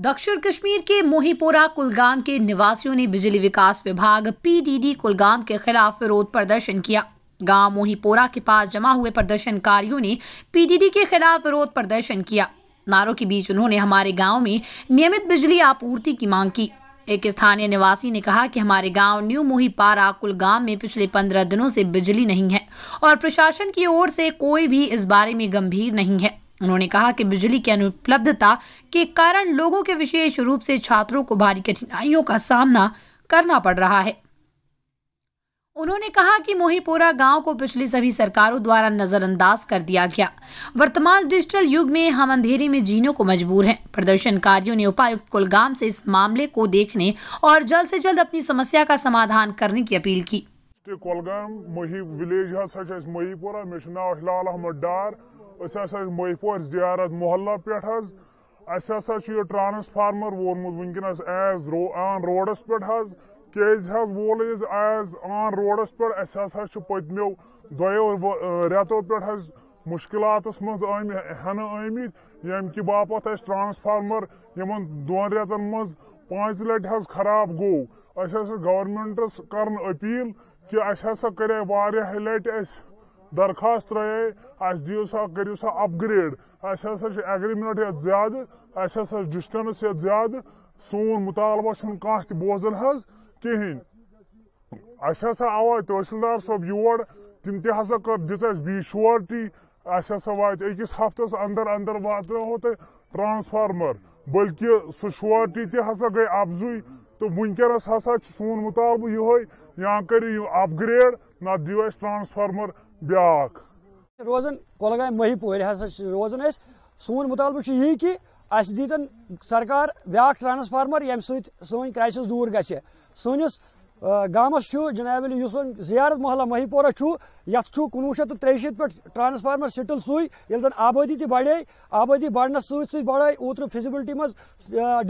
दक्षिण कश्मीर के मोहिपोरा कुलगाम के निवासियों ने बिजली विकास विभाग पीडीडी कुलगाम के खिलाफ विरोध प्रदर्शन किया गांव मोहिपोरा के पास जमा हुए प्रदर्शनकारियों ने पीडीडी के खिलाफ विरोध प्रदर्शन किया नारों के बीच उन्होंने हमारे गांव में नियमित बिजली आपूर्ति की मांग की एक स्थानीय निवासी ने कहा कि हमारे गांव न्यू मोहिपारा कुलगाम में पिछले पंद्रह दिनों से बिजली नहीं है और प्रशासन की ओर से कोई भी इस बारे में गंभीर नहीं है उन्होंने कहा कि बिजली की अनुपलब्धता के कारण लोगों के विशेष रूप से छात्रों को भारी कठिनाइयों का सामना करना पड़ रहा है उन्होंने कहा कि मोहिपोरा गांव को पिछली सभी सरकारों द्वारा नजरअंदाज कर दिया गया वर्तमान डिजिटल युग में हम अंधेरे में जीने को मजबूर हैं प्रदर्शनकारियों ने उपायुक्त कुलगाम से इस मामले को देखने और जल्द से जल्द अपनी समस्या का समाधान करने की अपील की कुलगाम विलेज अस हसा मई पोर जियारत मोहल्ला पे अस हसा यह ट्रांसफार्मर वोनमुत वनकस एज रो आन रोडस पे कज वोल एज आन रोडस पे अस हसा पत्मो दो रेतो पे मुश्किल मज हन आमित यम बापत अस ट्रांसफार्मर यम दोन रेतन मज पांच लट खराब गो अस गवर्मेंटस कर अपील कि असा हसा करे درخواست ترے اس دیو سا کریو سا اپ گریڈ اس ہسا ایگریمنٹ یت زیادہ اس ہسا ڈسٹنس یت زیادہ سون مطالبہ چھن کان تہ بوزن حظ کہین اس ہسا آو تحصیلدار صٲب یور تم تہ ہسا کر دژ اس بی شورٹی اس ہسا وات أکِس ہفتس اندر اندر واتنو تہ ٹرانسفارمر بلکہ سہ شورٹی تہ ہسا گٔے ابزُے तो वनकस हसा सोन मुतालब ये या करू अपग्रेड ना दिव ट्रांसफार्मर ब्या रोजन कलगाम मही पोर हसा रोजन सोन मुतालबह यही कि अस दीतन सरकार ब्या ट्रांसफार्मर ये सी क्राइसिस दूर ग सोनिस गामस जनाब जियारत मोहल्ला मही पोरा ये कनवु शेत त्रेशीत पे ट्रांसफार्मर स्टिल सू ये जन आबादी तह आबादी बढ़ने सत सड़ ओतर फिजिबिलिटी मज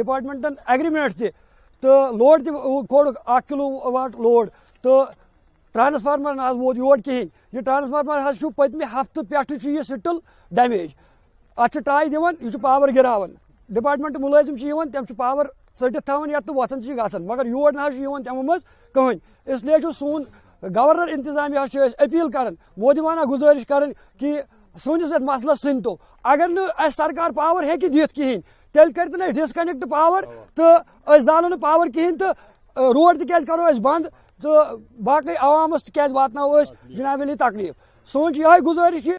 डिपार्टमेंटन एग्रीमेंट तह तो लोड तोड़ अ किलो वाट लोड तो ट्रांसफार्मर ना वो योर कहें यह ट्रांसफार्मर हाँ पतमे हफ्त पे यह स्टिल डैमेज अत टाई दिवान यह पावर गिरावन डिपार्टमेंट मुलाजिम तम पावर ژटि थान ये तो वथन ग मगर योर ना तमो मज कहें इसलिए सोन गवर्नर इंतजाम अपील कर मोदीवाना गुजारिश कर कि सोनिस मसलस सनतो अगर ना सरकार पावर हे दिख कहें तेल कर डिसकनेक्ट पावर तो जानो पावर कहें तो रोड तेज करो बंद तो बाकी आवामस क्या वातना जनाब तकलीफ सोच यह गुजारिश कि